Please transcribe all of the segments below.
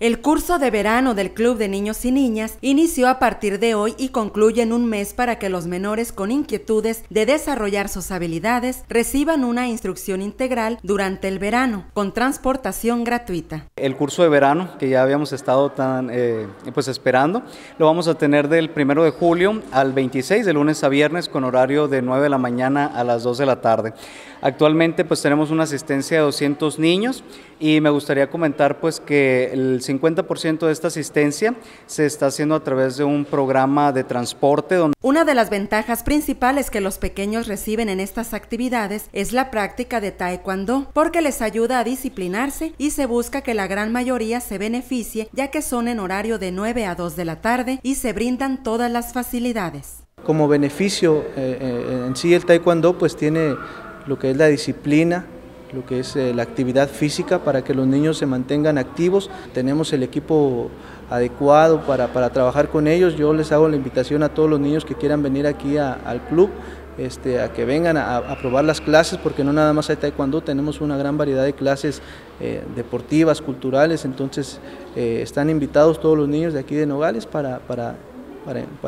El curso de verano del Club de Niños y Niñas inició a partir de hoy y concluye en un mes para que los menores con inquietudes de desarrollar sus habilidades reciban una instrucción integral durante el verano con transportación gratuita. El curso de verano que ya habíamos estado tan eh, pues esperando lo vamos a tener del 1 de julio al 26 de lunes a viernes con horario de 9 de la mañana a las 2 de la tarde. Actualmente pues tenemos una asistencia de 200 niños y me gustaría comentar pues que el 50% de esta asistencia se está haciendo a través de un programa de transporte. Donde Una de las ventajas principales que los pequeños reciben en estas actividades es la práctica de taekwondo, porque les ayuda a disciplinarse y se busca que la gran mayoría se beneficie, ya que son en horario de 9 a 2 de la tarde y se brindan todas las facilidades. Como beneficio eh, eh, en sí el taekwondo pues tiene lo que es la disciplina, lo que es eh, la actividad física para que los niños se mantengan activos. Tenemos el equipo adecuado para, trabajar con ellos. Yo les hago la invitación a todos los niños que quieran venir aquí al club. Este, a que vengan a, probar las clases, porque no nada más hay taekwondo, tenemos una gran variedad de clases eh, deportivas, culturales, entonces eh, están invitados todos los niños de aquí de Nogales para, para,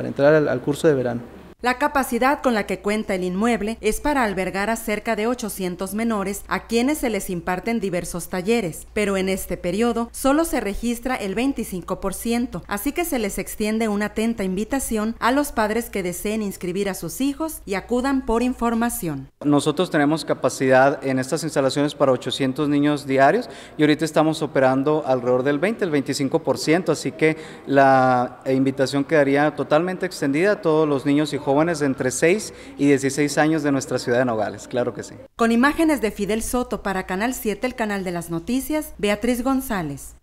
entrar al curso de verano. La capacidad con la que cuenta el inmueble es para albergar a cerca de 800 menores a quienes se les imparten diversos talleres, pero en este periodo solo se registra el 25%, así que se les extiende una atenta invitación a los padres que deseen inscribir a sus hijos y acudan por información. Nosotros tenemos capacidad en estas instalaciones para 800 niños diarios y ahorita estamos operando alrededor del 20, el 25%, así que la invitación quedaría totalmente extendida a todos los niños y jóvenes jóvenes entre 6 y 16 años de nuestra ciudad de Nogales, claro que sí. Con imágenes de Fidel Soto para Canal 7, el canal de las noticias, Beatriz González.